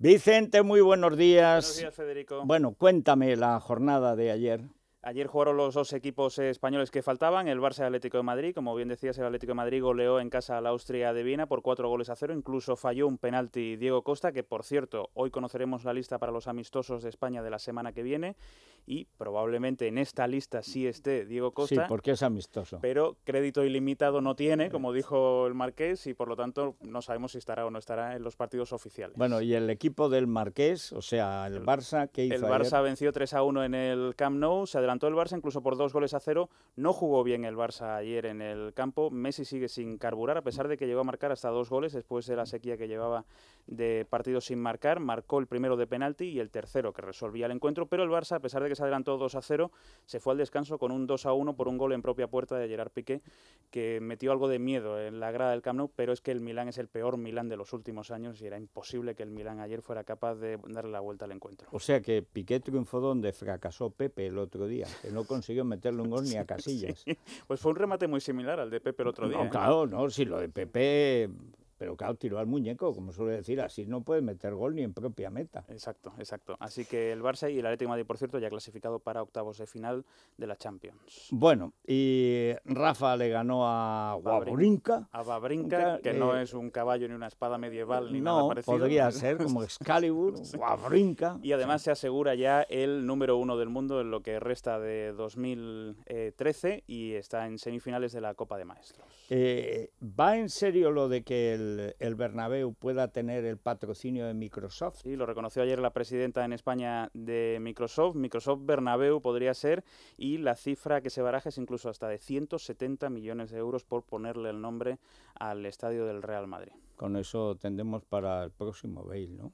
Vicente, muy buenos días. Buenos días, Federico. Bueno, cuéntame la jornada de ayer. Ayer jugaron los dos equipos españoles que faltaban, el Barça y el Atlético de Madrid. Como bien decías, el Atlético de Madrid goleó en casa a la Austria de Viena por cuatro goles a cero. Incluso falló un penalti Diego Costa, que por cierto, hoy conoceremos la lista para los amistosos de España de la semana que viene. Y probablemente en esta lista sí esté Diego Costa. Sí, porque es amistoso. Pero crédito ilimitado no tiene, como dijo el Marqués, y por lo tanto no sabemos si estará o no estará en los partidos oficiales. Bueno, y el equipo del Marqués, o sea, el, Barça, ¿qué hizo El Barça venció 3 a 1 en el Camp Nou, se el Barça incluso por dos goles a cero. No jugó bien el Barça ayer en el campo. Messi sigue sin carburar, a pesar de que llegó a marcar hasta dos goles después de la sequía que llevaba de partidos sin marcar. Marcó el primero de penalti y el tercero que resolvía el encuentro. Pero el Barça, a pesar de que se adelantó 2 a 0, se fue al descanso con un 2 a 1 por un gol en propia puerta de Gerard Piqué, que metió algo de miedo en la grada del Camp Nou. Pero es que el Milán es el peor Milán de los últimos años y era imposible que el Milán ayer fuera capaz de darle la vuelta al encuentro. O sea que Piqué triunfó donde fracasó Pepe el otro día que no consiguió meterle un gol ni a Casillas. Pues fue un remate muy similar al de Pepe el otro día. No, ¿eh? claro, no, si lo de Pepe pero claro, tiró al muñeco, como suele decir, así no puede meter gol ni en propia meta. Exacto, exacto. Así que el Barça y el Atlético de Madrid, por cierto, ya clasificado para octavos de final de la Champions. Bueno, y Rafa le ganó a Wawrinka. A Wawrinka, que no eh, es un caballo ni una espada medieval ni no, nada parecido. podría ser como Excalibur, Wawrinka. Y además se asegura ya el número uno del mundo en lo que resta de 2013 y está en semifinales de la Copa de Maestros. Eh, ¿Va en serio lo de que el el, Bernabéu pueda tener el patrocinio de Microsoft. Sí, lo reconoció ayer la presidenta en España de Microsoft. Microsoft Bernabéu podría ser y la cifra que se baraja es incluso hasta de 170 millones de euros por ponerle el nombre al estadio del Real Madrid. Con eso tendemos para el próximo Bale, ¿no?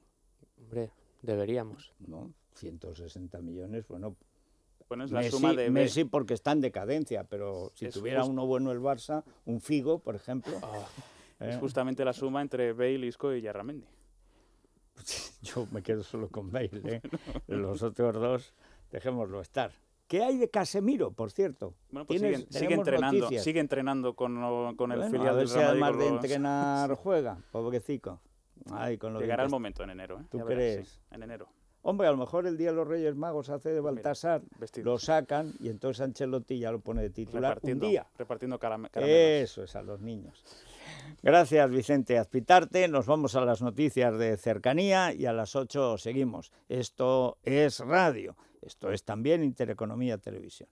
Hombre, deberíamos. No, 160 millones, bueno, bueno, es la suma de Messi porque está en decadencia, pero si tuviera uno bueno el Barça, un Figo, por ejemplo. Ah es eh. justamente la suma entre Bale, Isco y Yarramendi. Yo me quedo solo con Bale, ¿eh? los otros dos dejémoslo estar. ¿Qué hay de Casemiro, por cierto? Pues sigue, entrenando, sigue entrenando con, con el afiliado filial además de entrenar juega, pobrecico. Ay, con Llegará el momento en enero. ¿eh? ¿Tú crees? en enero. Hombre, a lo mejor el día de los Reyes Magos hace de Baltasar, lo sacan y entonces Ancelotti ya lo pone de titular repartiendo, un día. Repartiendo caramelos. Eso es, a los niños. Gracias, Vicente Azpitarte. Nos vamos a las noticias de cercanía y a las 8 seguimos. Esto es radio. Esto es también Intereconomía Televisión.